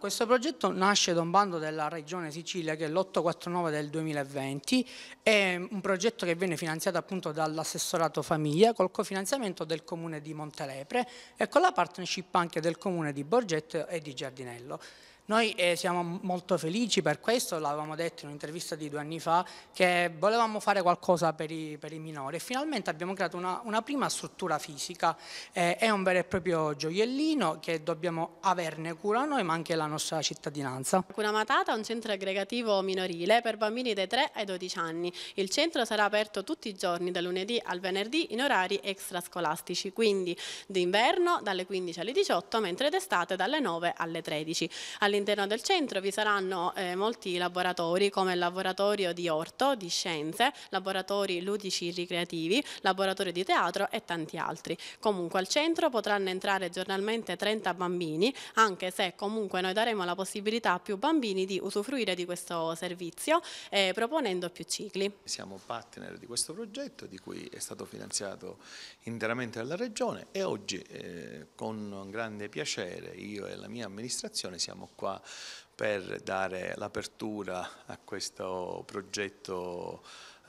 Questo progetto nasce da un bando della Regione Sicilia che è l'849 del 2020, è un progetto che viene finanziato appunto dall'assessorato famiglia col cofinanziamento del comune di Montelepre e con la partnership anche del comune di Borgetto e di Giardinello. Noi eh, siamo molto felici per questo, l'avevamo detto in un'intervista di due anni fa, che volevamo fare qualcosa per i, per i minori e finalmente abbiamo creato una, una prima struttura fisica. Eh, è un vero e proprio gioiellino che dobbiamo averne cura noi ma anche la nostra cittadinanza. Cuna Matata è un centro aggregativo minorile per bambini dai 3 ai 12 anni. Il centro sarà aperto tutti i giorni da lunedì al venerdì in orari extrascolastici, quindi d'inverno dalle 15 alle 18 mentre d'estate dalle 9 alle 13. All all'interno del centro vi saranno eh, molti laboratori come il laboratorio di orto, di scienze, laboratori ludici ricreativi, laboratorio di teatro e tanti altri. Comunque al centro potranno entrare giornalmente 30 bambini, anche se comunque noi daremo la possibilità a più bambini di usufruire di questo servizio eh, proponendo più cicli. Siamo partner di questo progetto di cui è stato finanziato interamente dalla Regione e oggi eh, con grande piacere io e la mia amministrazione siamo qua qua per dare l'apertura a questo progetto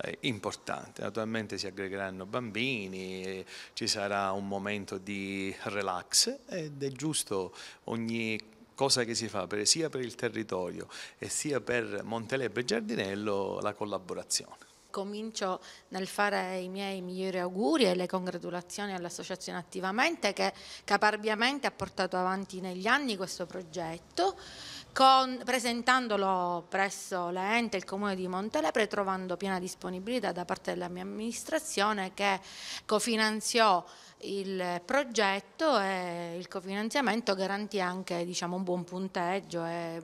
eh, importante. Naturalmente si aggregheranno bambini, ci sarà un momento di relax ed è giusto ogni cosa che si fa per, sia per il territorio e sia per Montelebbe e Giardinello la collaborazione comincio nel fare i miei migliori auguri e le congratulazioni all'Associazione Attivamente che caparbiamente ha portato avanti negli anni questo progetto. Con, presentandolo presso l'ente, il comune di Montelepre, trovando piena disponibilità da parte della mia amministrazione che cofinanziò il progetto e il cofinanziamento garantì anche diciamo, un buon punteggio e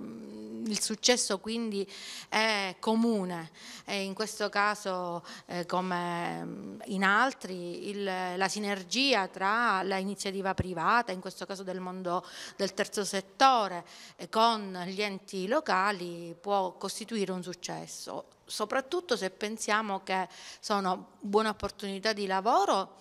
il successo quindi è comune e in questo caso eh, come mm, in altri il, la sinergia tra l'iniziativa privata, in questo caso del mondo del terzo settore, eh, con gli enti locali può costituire un successo, soprattutto se pensiamo che sono buone opportunità di lavoro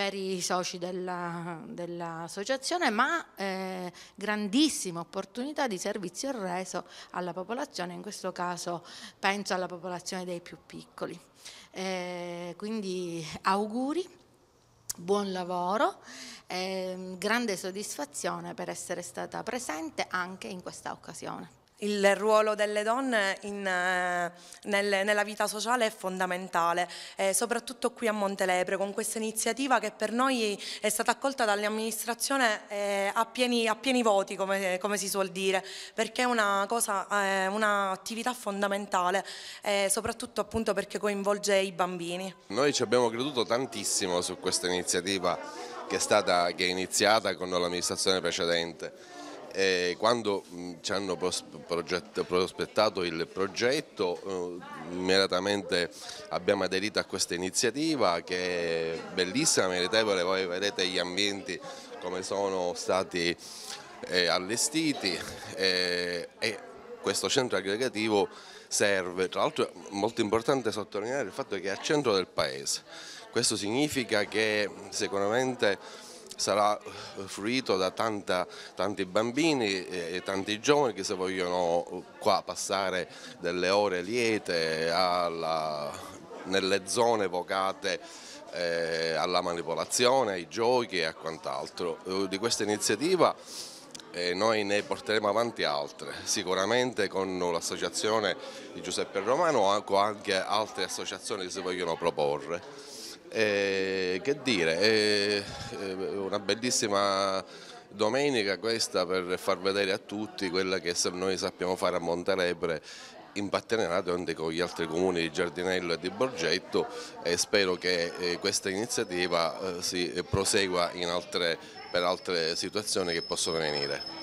per i soci della, dell'associazione, ma eh, grandissima opportunità di servizio reso alla popolazione, in questo caso penso alla popolazione dei più piccoli. Eh, quindi auguri buon lavoro, eh, grande soddisfazione per essere stata presente anche in questa occasione il ruolo delle donne in, eh, nel, nella vita sociale è fondamentale, eh, soprattutto qui a Montelepre con questa iniziativa che per noi è stata accolta dall'amministrazione eh, a, a, pieni, voti come, come, si suol dire, perché è un'attività una eh, fondamentale, eh, soprattutto appunto perché coinvolge i bambini. Noi ci abbiamo creduto tantissimo su questa iniziativa che è, stata, che è iniziata con l'amministrazione precedente eh, quando mh, mm, ci hanno prospettato il progetto eh, meritamente abbiamo aderito a questa iniziativa che è bellissima, meritevole, voi vedete gli ambienti come sono stati eh, allestiti eh, e questo centro aggregativo serve, tra l'altro è molto importante sottolineare il fatto che è al centro del paese, questo significa che mm, sicuramente sarà fruito da tanta, tanti bambini e tanti giovani che se vogliono qua passare delle ore liete alla, nelle zone vocate eh, alla manipolazione, ai giochi e a quant'altro. Eh, di questa iniziativa eh, noi ne porteremo avanti altre, sicuramente con l'associazione di Giuseppe Romano o anche altre associazioni che si vogliono proporre. E, eh, che dire, è una bellissima domenica questa per far vedere a tutti quella che noi sappiamo fare a Monterebre in partenariato anche con gli altri comuni di Giardinello e di Borgetto e spero che eh, questa iniziativa eh, si prosegua altre, per altre situazioni che possono venire.